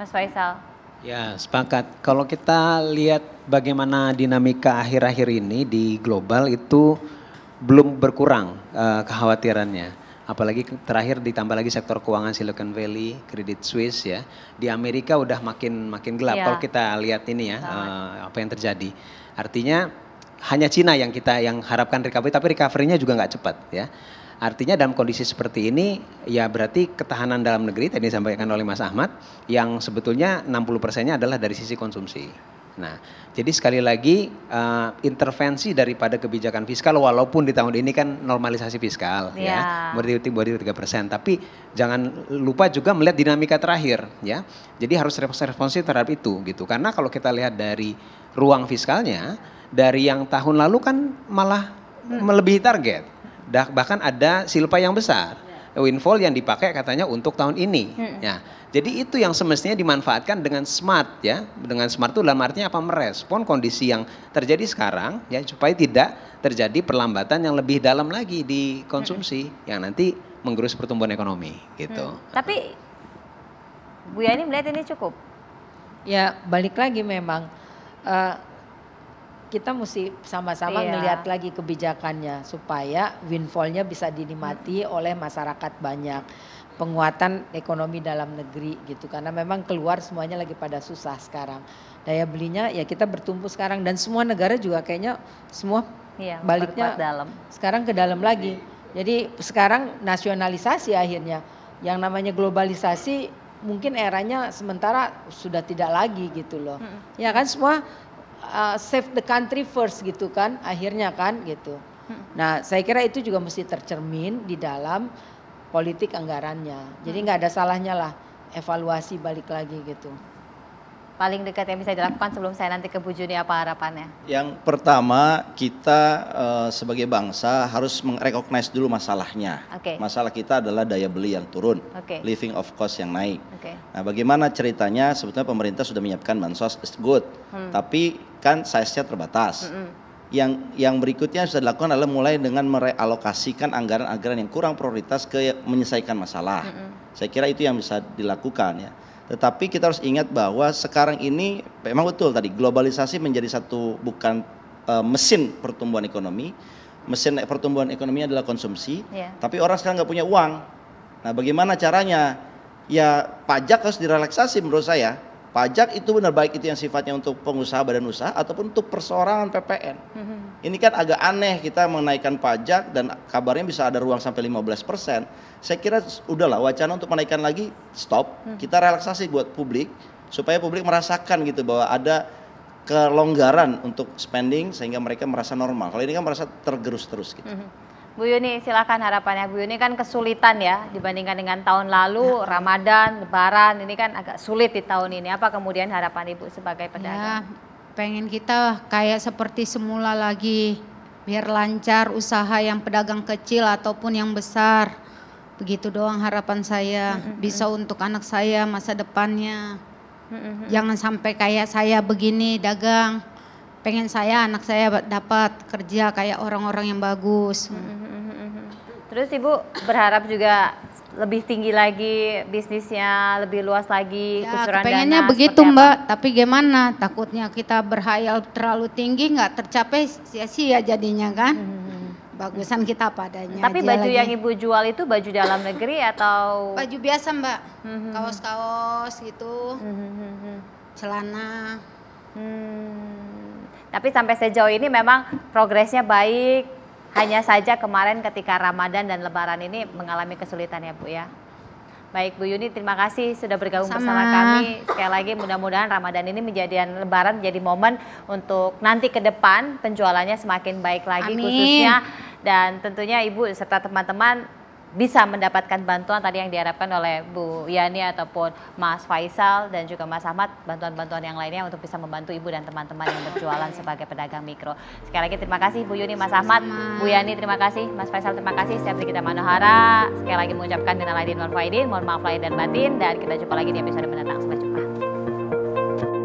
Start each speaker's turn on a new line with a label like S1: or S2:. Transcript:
S1: Mas Faisal.
S2: Ya, sepakat. Kalau kita lihat bagaimana dinamika akhir-akhir ini di global itu belum berkurang uh, kekhawatirannya. Apalagi terakhir ditambah lagi sektor keuangan Silicon Valley, Credit Suisse ya. Di Amerika udah makin makin gelap. Ya. Kalau kita lihat ini ya uh, apa yang terjadi. Artinya hanya Cina yang kita yang harapkan recovery tapi recovery-nya juga nggak cepat ya. Artinya dalam kondisi seperti ini ya berarti ketahanan dalam negeri tadi disampaikan oleh Mas Ahmad yang sebetulnya 60 persennya adalah dari sisi konsumsi. Nah, jadi sekali lagi uh, intervensi daripada kebijakan fiskal walaupun di tahun ini kan normalisasi fiskal yeah. ya, iya. berarti berarti tiga persen. Tapi jangan lupa juga melihat dinamika terakhir ya. Jadi harus responsif terhadap itu gitu. Karena kalau kita lihat dari ruang fiskalnya dari yang tahun lalu kan malah hmm. melebihi target bahkan ada silpa yang besar ya. windfall yang dipakai katanya untuk tahun ini. Hmm. Ya. Jadi itu yang semestinya dimanfaatkan dengan smart ya. Dengan smart itu dalam artinya apa merespon kondisi yang terjadi sekarang ya supaya tidak terjadi perlambatan yang lebih dalam lagi di konsumsi hmm. yang nanti menggerus pertumbuhan ekonomi gitu. Hmm.
S1: Tapi Bu Yani melihat ini cukup. Ya, balik lagi memang uh, kita mesti sama-sama iya. melihat lagi kebijakannya supaya windfallnya bisa dinikmati hmm. oleh masyarakat banyak penguatan ekonomi dalam negeri gitu karena memang keluar semuanya lagi pada susah sekarang daya belinya ya kita bertumpu sekarang dan semua negara juga kayaknya semua
S3: iya, baliknya dalam.
S1: sekarang ke dalam lagi jadi sekarang nasionalisasi akhirnya yang namanya globalisasi mungkin eranya sementara sudah tidak lagi gitu loh. Hmm. Ya kan semua uh, save the country first gitu kan akhirnya kan gitu. Hmm. Nah saya kira itu juga mesti tercermin di dalam politik anggarannya. Jadi hmm. nggak ada salahnya lah evaluasi balik lagi gitu paling dekat yang bisa dilakukan sebelum saya nanti ke Bu Juni apa harapannya?
S3: Yang pertama kita uh, sebagai bangsa harus merecognize dulu masalahnya. Okay. Masalah kita adalah daya beli yang turun, okay. living of cost yang naik. Okay. Nah bagaimana ceritanya sebetulnya pemerintah sudah menyiapkan bansos is good, hmm. tapi kan size-nya terbatas. Hmm -hmm yang yang berikutnya sudah dilakukan adalah mulai dengan merealokasikan anggaran-anggaran yang kurang prioritas ke menyelesaikan masalah. Mm -hmm. Saya kira itu yang bisa dilakukan ya. Tetapi kita harus ingat bahwa sekarang ini memang betul tadi globalisasi menjadi satu bukan uh, mesin pertumbuhan ekonomi. Mesin pertumbuhan ekonomi adalah konsumsi, yeah. tapi orang sekarang nggak punya uang. Nah, bagaimana caranya? Ya pajak harus direlaksasi menurut saya Pajak itu benar baik itu yang sifatnya untuk pengusaha badan usaha ataupun untuk perseorangan PPN. hmm Ini kan agak aneh kita menaikkan pajak dan kabarnya bisa ada ruang sampai 15%. persen. Saya kira udahlah wacana untuk menaikkan lagi stop. hmm Kita relaksasi buat publik supaya publik merasakan gitu bahwa ada kelonggaran untuk spending sehingga mereka merasa normal. Kalau ini kan merasa tergerus terus gitu. hmm
S1: Bu Yuni, silakan harapannya. Bu Yuni kan kesulitan ya dibandingkan dengan tahun lalu, ya. Ramadan, Lebaran, ini kan agak sulit di tahun ini. Apa kemudian harapan Ibu sebagai ya, pedagang? Ya, pengen kita kayak seperti semula lagi, biar lancar usaha yang pedagang kecil ataupun yang besar. Begitu doang harapan saya, bisa untuk anak saya masa depannya. Jangan sampai kayak saya begini dagang pengen saya anak saya dapat kerja kayak orang-orang yang bagus. Hmm, hmm, hmm, Terus ibu berharap juga lebih tinggi lagi bisnisnya, lebih luas lagi ya, pengennya begitu mbak, tapi gimana takutnya kita berhayal terlalu tinggi nggak tercapai sia-sia jadinya kan. Hmm. Bagusan kita padanya. Tapi baju lagi. yang ibu jual itu baju dalam negeri atau? Baju biasa mbak, kaos-kaos gitu, hmm. celana. Tapi sampai sejauh ini memang progresnya baik. Hanya saja kemarin ketika Ramadan dan Lebaran ini mengalami kesulitan ya Bu ya. Baik Bu Yuni, terima kasih sudah bergabung Sama. bersama kami. Sekali lagi mudah-mudahan Ramadan ini menjadi Lebaran menjadi momen untuk nanti ke depan penjualannya semakin baik lagi Amin. khususnya dan tentunya Ibu serta teman-teman bisa mendapatkan bantuan tadi yang diharapkan oleh Bu Yani ataupun Mas Faisal dan juga Mas Ahmad bantuan-bantuan yang lainnya untuk bisa membantu ibu dan teman-teman yang berjualan sebagai pedagang mikro. Sekali lagi terima kasih Bu Yuni, Mas Ahmad, Bu Yani terima kasih, Mas Faisal terima kasih, saya kita Manohara sekali lagi mengucapkan dinaladin wal faidin, mohon maaf lahir dan batin dan kita jumpa lagi di episode mendatang. Sampai jumpa.